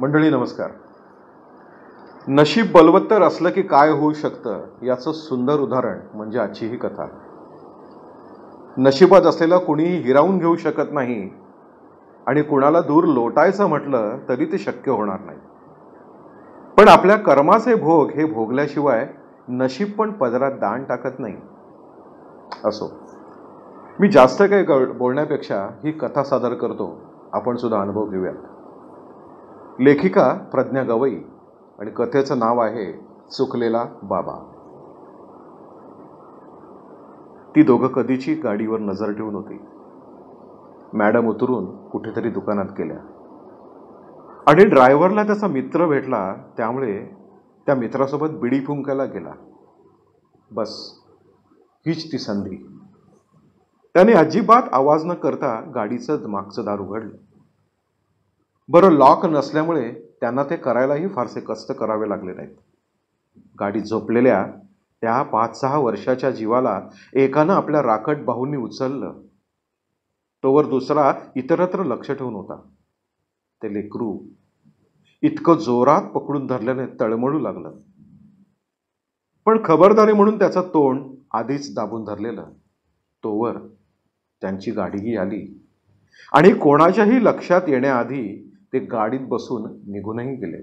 मंडळी नमस्कार नशीब बलवत्तर असलं की काय होऊ शकतं याचं सुंदर उदाहरण म्हणजे आजची ही कथा नशिबात असलेला कुणीही हिरावून घेऊ शकत नाही आणि कुणाला दूर लोटायचं म्हटलं तरी ते शक्य होणार नाही पण आपल्या कर्माचे भोग हे भोगल्याशिवाय नशीब पण पदरात दान टाकत नाही असो मी जास्त काही बोलण्यापेक्षा ही कथा सादर करतो आपण सुद्धा अनुभव घेऊयात लेखिका प्रज्ञा गवई आणि कथेचं नाव आहे चुकलेला बाबा ती दोघं कधीची गाडीवर नजर ठेवून होती मॅडम उतरून कुठेतरी दुकानात गेल्या आणि ड्रायव्हरला त्याचा मित्र भेटला त्यामुळे त्या मित्रासोबत बिडी फुंकायला गेला बस हीच ती संधी त्याने अजिबात आवाज न करता गाडीचं मागचं दार उघडलं बरं लॉक नसल्यामुळे त्यांना ते करायलाही फारसे कष्ट करावे लागले नाहीत गाडी झोपलेल्या त्या पाच सहा वर्षाच्या जीवाला एकानं आपल्या राखट बाहूंनी उचललं तोवर दुसरा इतरत्र लक्ष ठेवून होता ते लेकरू इतकं जोरात पकडून धरल्याने तळमळू लागलं पण खबरदारी म्हणून त्याचं तोंड आधीच दाबून धरलेलं तोवर त्यांची गाडीही आली आणि कोणाच्याही लक्षात येण्याआधी ते गाडीत बसून निघूनही गेले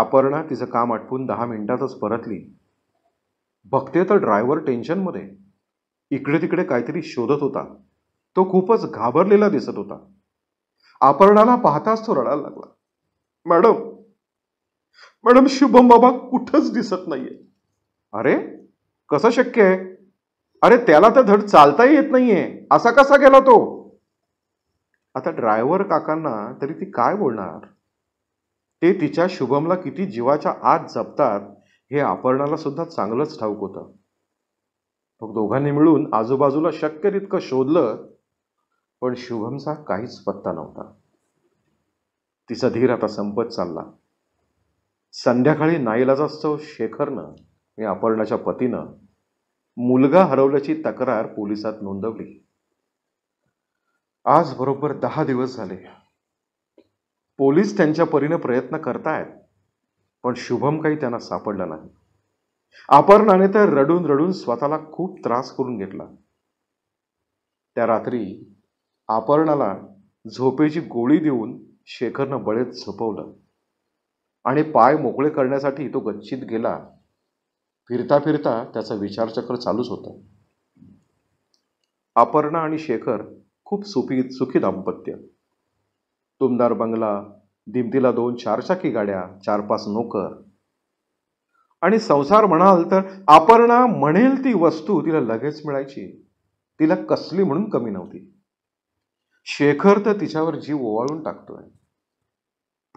अपर्णा तिचं काम आटपून दहा मिनिटातच परतली बघते तर ड्रायव्हर टेन्शनमध्ये इकडे तिकडे काहीतरी शोधत होता तो खूपच घाबरलेला दिसत होता अपर्णाला पाहताच तो रडायला लागला मॅडम मॅडम शुभम बाबा कुठंच दिसत नाहीये अरे कसं शक्य आहे अरे त्याला तर धड चालताही येत नाहीये असा कसा गेला तो आता ड्रायव्हर काकांना तरी ती काय बोलणार ते तिच्या शुभमला किती जीवाच्या आत जपतात हे अपर्णाला सुद्धा चांगलंच ठाऊक होतं मग दोघांनी मिळून आजूबाजूला शक्य तितकं शोधलं पण शुभमचा काहीच पत्ता नव्हता तिचा धीर आता संपत चालला संध्याकाळी नाईलाजास्तव शेखरनं आणि अपर्णाच्या पतीनं मुलगा हरवल्याची तक्रार पोलिसात नोंदवली आज बरोबर दहा दिवस झाले पोलीस त्यांच्या परीने प्रयत्न करतायत पण शुभम काही त्यांना सापडला नाही अपर्णाने तर रडून रडून स्वतःला खूप त्रास करून घेतला त्या रात्री अपर्णाला झोपेची गोळी देऊन शेखरनं बळेत झोपवलं आणि पाय मोकळे करण्यासाठी तो गच्चीत गेला फिरता फिरता त्याचा विचारचक्र चालूच होता अपर्णा आणि शेखर खूप सुखी सुखी दाम्पत्य तुमदार बंगला दिमतीला दोन चारचाकी गाड्या चार पाच नोकर आणि संसार म्हणाल तर अपर्णा म्हणेल ती वस्तू तिला लगेच मिळायची तिला कसली म्हणून कमी नव्हती शेखर तर तिच्यावर जीव ओवाळून टाकतोय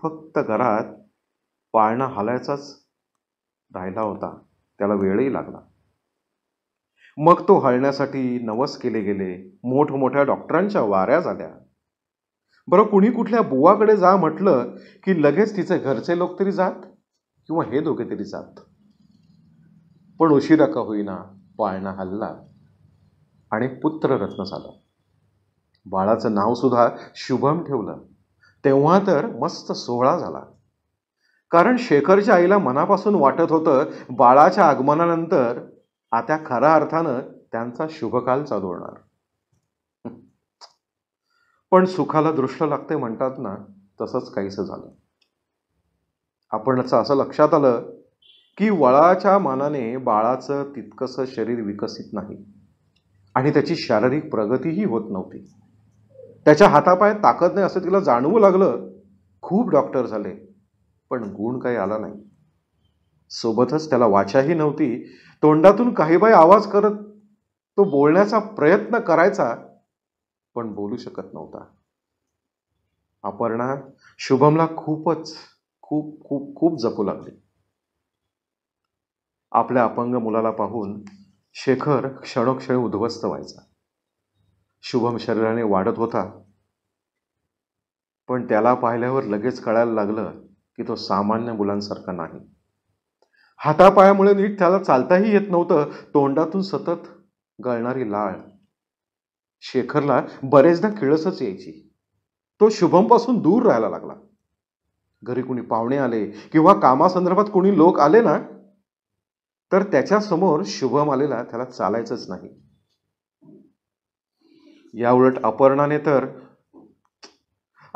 फक्त घरात पाळणा हालायचाच राहिला होता त्याला वेळही लागला मग तो हळण्यासाठी नवस केले गेले मोठमोठ्या डॉक्टरांच्या वाऱ्या झाल्या बरं कुणी कुठल्या बुवाकडे जा म्हटलं की लगेच तिचे घरचे लोक तरी जात किंवा हे दोघे तरी जात पण उशिरा का होईना पाळणा हल्ला आणि पुत्ररत्न झालं बाळाचं नावसुद्धा शुभम ठेवलं तेव्हा तर मस्त सोहळा झाला कारण शेखरच्या आईला मनापासून वाटत होतं बाळाच्या आगमनानंतर आता खऱ्या अर्थानं त्यांचा शुभकाल चालू होणार पण सुखाला दृष्ट लागते म्हणतात ना तसंच काहीसं झालं आपण असं लक्षात आलं की वळाच्या मानाने बाळाचं तितकंसं शरीर विकसित नाही आणि त्याची शारीरिक प्रगतीही होत नव्हती त्याच्या हातापाय ताकद नाही असं तिला जाणवू लागलं खूप डॉक्टर झाले पण गुण काही आला नाही सोबतच त्याला वाचाही नव्हती तोंडातून काही बाय आवाज करत तो बोलण्याचा प्रयत्न करायचा पण बोलू शकत नव्हता अपर्णा शुभमला खूपच खूप खूप खूप जपू लागली आपल्या अपंग मुलाला पाहून शेखर क्षणोक्षणी उद्ध्वस्त व्हायचा शुभम शरीराने वाढत होता पण त्याला पाहिल्यावर लगेच कळायला लागलं की तो सामान्य मुलांसारखा नाही हातापायामुळे नीट त्याला चालताही येत नव्हतं तोंडातून सतत गळणारी लाळ शेखरला बरेचदा किळसच यायची तो शुभमपासून दूर राहायला लागला घरी कुणी पाहुणे आले किंवा कामासंदर्भात कोणी लोक आले ना तर त्याच्यासमोर शुभम आलेला त्याला चालायचंच नाही या उलट अपर्णाने तर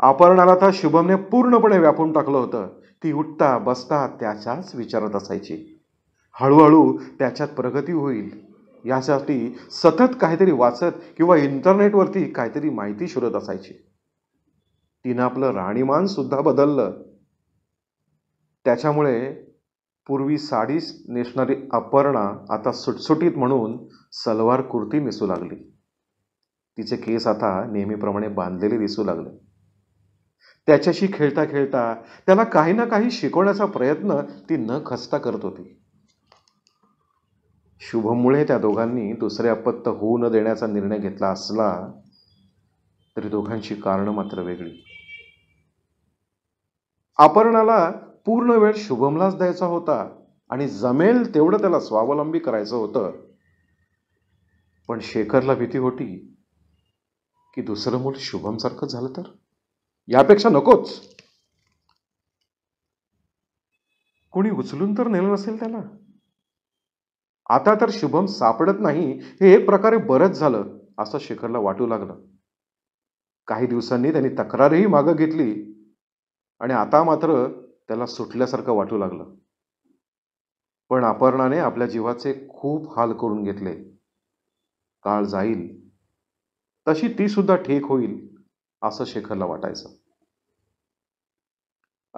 अपर्णाला तर शुभमने पूर्णपणे व्यापून टाकलं होतं ती उठता बसता त्याच्याच विचारत असायची हळूहळू त्याच्यात प्रगती होईल यासाठी सतत काहीतरी वाचत किंवा इंटरनेटवरती काहीतरी माहिती शोधत असायची तिनं आपलं राणीमान सुद्धा बदललं त्याच्यामुळे पूर्वी साडीस नेसणारी अपर्णा आता सुटसुटीत म्हणून सलवार कुर्ती नेसू लागली तिचे केस आता नेहमीप्रमाणे बांधलेले दिसू लागले त्याच्याशी खेळता खेळता त्याला काही ना काही शिकवण्याचा प्रयत्न ती न खचता करत होती शुभममुळे त्या दोघांनी दुसरे अपत्त होऊ न देण्याचा निर्णय घेतला असला तरी दोघांची कारणं मात्र वेगळी अपर्णाला पूर्ण वेळ शुभमलाच द्यायचा होता आणि जमेल तेवढं त्याला स्वावलंबी करायचं होतं पण शेखरला भीती होती की दुसरं मूल शुभमसारखं झालं तर यापेक्षा नकोच कोणी उचलून तर नेलं नसेल त्याला आता तर शुभम सापडत नाही हे एक प्रकारे बरंच झालं असं शेखरला वाटू लागलं काही दिवसांनी त्यांनी तक्रारही मागं घेतली आणि आता मात्र त्याला सुटल्यासारखं वाटू लागलं पण अपर्णाने आपल्या जीवाचे खूप हाल करून घेतले काळ जाईल तशी ती सुद्धा ठीक होईल असं शेखरला वाटायचं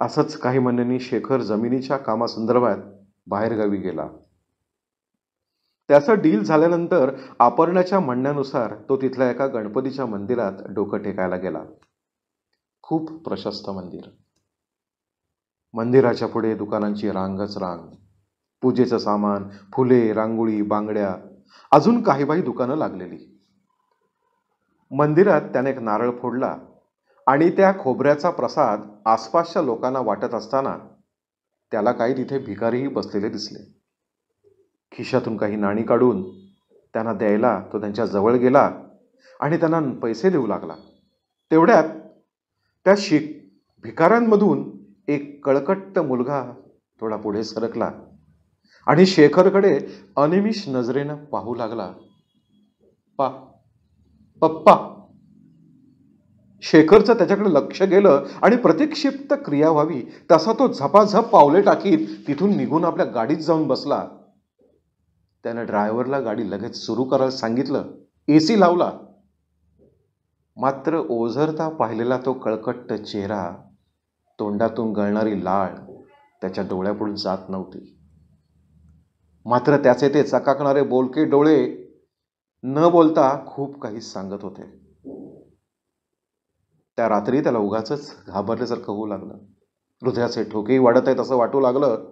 असंच काही महिन्यांनी शेखर जमिनीच्या कामासंदर्भात बाहेरगावी गेला त्याचं डील झाल्यानंतर आपरण्याच्या म्हणण्यानुसार तो तिथल्या एका गणपतीच्या मंदिरात डोकं टेकायला गेला खूप प्रशस्त मंदिर मंदिराच्या पुढे दुकानांची रांगच रांग पूजेचं सामान फुले रांगोळी बांगड्या अजून काही बाई दुकानं लागलेली मंदिरात त्याने एक नारळ फोडला आणि त्या खोबऱ्याचा प्रसाद आसपासच्या लोकांना वाटत असताना त्याला काही तिथे भिकारीही बसलेले दिसले खिशातून काही नाणी काढून त्यांना द्यायला तो त्यांच्या जवळ गेला आणि त्यांना पैसे देऊ लागला तेवढ्यात त्या शिक भिकाऱ्यांमधून एक कळकट्ट मुलगा थोडा पुढे सरकला आणि शेखरकडे अनिमिष नजरेनं पाहू लागला पा पप्पा शेखरचं त्याच्याकडे लक्ष गेलं आणि प्रतिक्षिप्त क्रिया व्हावी तसा तो झपाझप पावले टाकीत तिथून निघून आपल्या गाडीत जाऊन बसला त्यानं ड्रायव्हरला गाडी लगेच सुरू करायला सांगितलं ए सी लावला मात्र ओझरता पाहिलेला तो कळकट्ट चेहरा तोंडातून गळणारी लाळ त्याच्या डोळ्यापुढून जात नव्हती मात्र त्याचे ते चकाकणारे बोलके डोळे न बोलता खूप काही सांगत होते त्या रात्री त्याला उगाच घाबरल्यासारखं होऊ लागलं हृदयाचे ठोकेही वाढत आहेत असं वाटू लागलं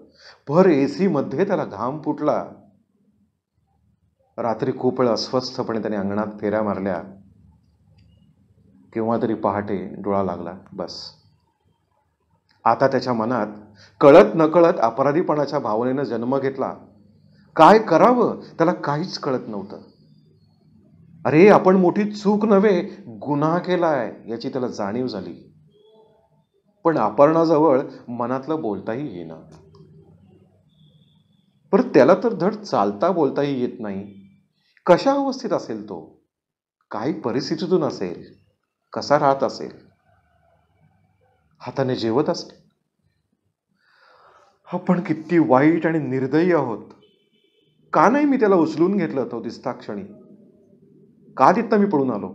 भर ए सीमध्ये त्याला घाम फुटला रात्री खूप वेळ अस्वस्थपणे त्याने अंगणात फेऱ्या मारल्या केव्हा तरी पहाटे डोळा लागला बस आता त्याच्या मनात कळत नकळत अपराधीपणाच्या भावनेनं जन्म घेतला काय करावं त्याला काहीच कळत नव्हतं अरे आपण मोठी चूक नव्हे गुन्हा केला आहे याची त्याला जाणीव झाली पण अपर्णाजवळ मनातलं बोलताही येईना पर त्याला तर धड चालता बोलताही येत नाही कशा अवस्थेत असेल तो काही परिस्थितीतून असेल कसा राहत असेल हाताने जेवत असेल आपण किती वाईट आणि निर्दयी आहोत का नाही मी त्याला उचलून घेतलं तो दिसता क्षणी का तिथं मी पळून आलो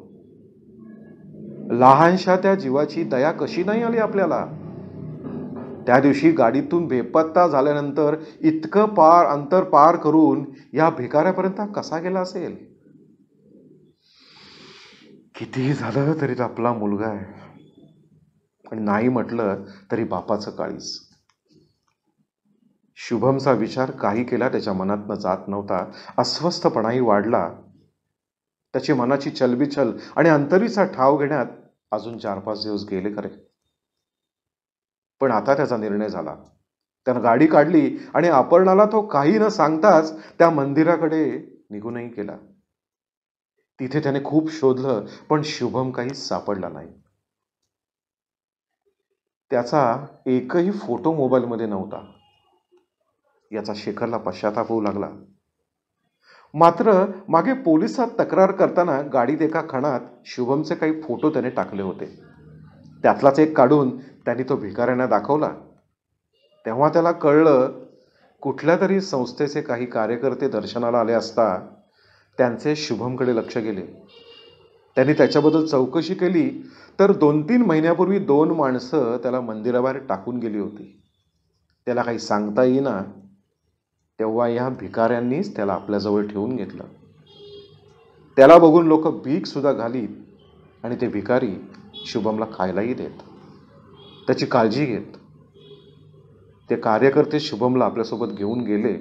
लहानशा त्या जीवाची दया कशी नाही आली आपल्याला त्या दिवशी गाडीतून बेपत्ता झाल्यानंतर इतकं पार अंतर पार करून या भिकाऱ्यापर्यंत कसा गेला असेल कितीही झालं तरी आपला मुलगा आहे आणि नाही म्हटलं तरी बापाचं काळीच शुभमचा विचार काही केला त्याच्या मनातनं जात नव्हता अस्वस्थपणाही वाढला त्याची मनाची चलबिचल आणि अंतरीचा ठाव घेण्यात अजून चार पाच दिवस गेले खरे पण आता त्याचा निर्णय झाला त्यानं गाडी काढली आणि अपर्णाला तो काही न सांगताच त्या मंदिराकडे निघूनही केला तिथे त्याने खूप शोधलं पण शुभम काही सापडला नाही त्याचा एकही फोटो मोबाईलमध्ये नव्हता याचा शेखरला पश्चाताप होऊ लागला मात्र मागे पोलिसात तक्रार करताना गाडीत एका खणात शुभमचे काही फोटो त्याने टाकले होते त्यातलाच एक काढून त्यांनी तो भिकाऱ्यांना दाखवला तेव्हा त्याला कळलं कुठल्या तरी संस्थेचे काही कार्यकर्ते दर्शनाला आले असता त्यांचे शुभमकडे लक्ष गेले त्यांनी त्याच्याबद्दल चौकशी केली तर दोन तीन महिन्यापूर्वी दोन माणसं त्याला मंदिराबाहेर टाकून गेली होती त्याला काही सांगता येईना तेव्हा या भिकाऱ्यांनीच त्याला आपल्याजवळ ठेवून घेतलं त्याला बघून लोक भीकसुद्धा घालीत आणि ते भिकारी शुभमला खायलाही देत त्याची काळजी घेत ते कार्यकर्ते शुभमला आपल्यासोबत घेऊन गेले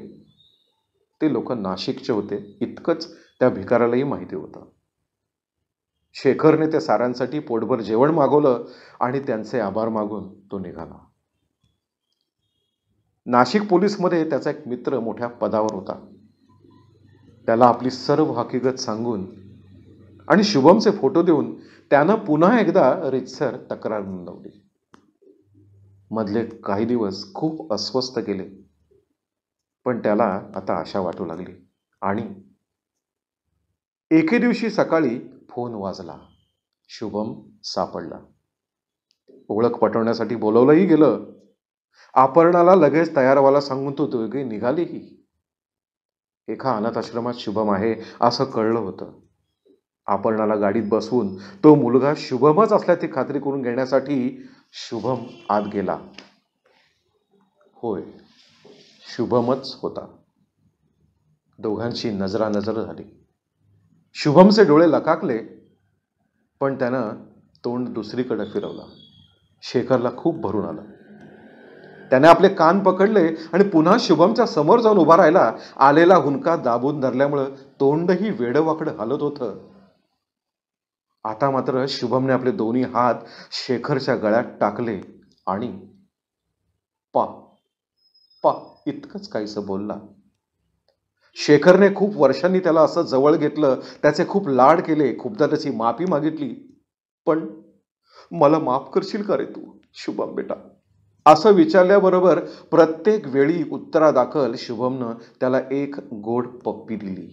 ते लोक नाशिकचे होते इतकंच त्या भिकाऱ्यालाही माहिती होतं शेखरने त्या साऱ्यांसाठी पोटभर जेवण मागवलं आणि त्यांचे आभार मागून तो निघाला नाशिक पोलीसमध्ये त्याचा एक मित्र मोठ्या पदावर होता त्याला आपली सर्व हकीकत सांगून आणि शुभमचे फोटो देऊन त्यानं पुन्हा एकदा रितसर तक्रार नोंदवली मधले काही दिवस खूप अस्वस्थ केले पण त्याला आता आशा वाटू लागली आणि एके दिवशी सकाळी फोन वाजला शुभम सापडला ओळख पटवण्यासाठी बोलवलंही गेलं आपर्णाला लगेच तयार व्हायला सांगून तो निघाली निघालीही एका आश्रमात शुभम आहे असं कळलं होतं आपर्णाला गाडीत बसवून तो मुलगा शुभमच असल्याची खात्री करून घेण्यासाठी शुभम आत गेला होय शुभमच होता दोघांची नजरानजर झाली शुभमचे डोळे लकाकले पण त्यानं तोंड दुसरीकडे फिरवला शेखरला खूप भरून आलं त्याने आपले कान पकडले आणि पुन्हा शुभमच्या समोर जाऊन उभा राहिला आलेला हुनका दाबून धरल्यामुळं तोंडही वेडवाकडं हलत होतं आता मात्र शुभमने आपले दोन्ही हात शेखरच्या गळ्यात टाकले आणि पा पा इतकंच काहीसं बोलला शेखरने खूप वर्षांनी त्याला असं जवळ घेतलं त्याचे खूप लाड केले खूपदा त्याची माफी मागितली पण मला माफ करशील का रे तू शुभम बेटा असं विचारल्याबरोबर प्रत्येक वेळी उत्तरादाखल शुभमनं त्याला एक गोड पप्पी दिली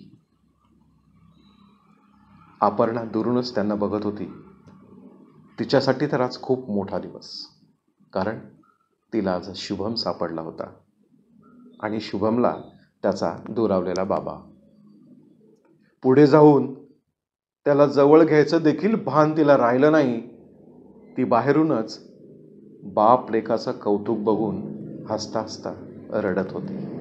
अपर्णा दुरूनच त्यांना बघत होती तिच्यासाठी तर आज खूप मोठा दिवस कारण तिला आज शुभम सापडला होता आणि शुभमला त्याचा दुरावलेला बाबा पुढे जाऊन त्याला जवळ घ्यायचं देखील भान तिला राहिलं नाही ती बाहेरूनच बाप रेखाचं कौतुक बघून हसता हसता रडत होते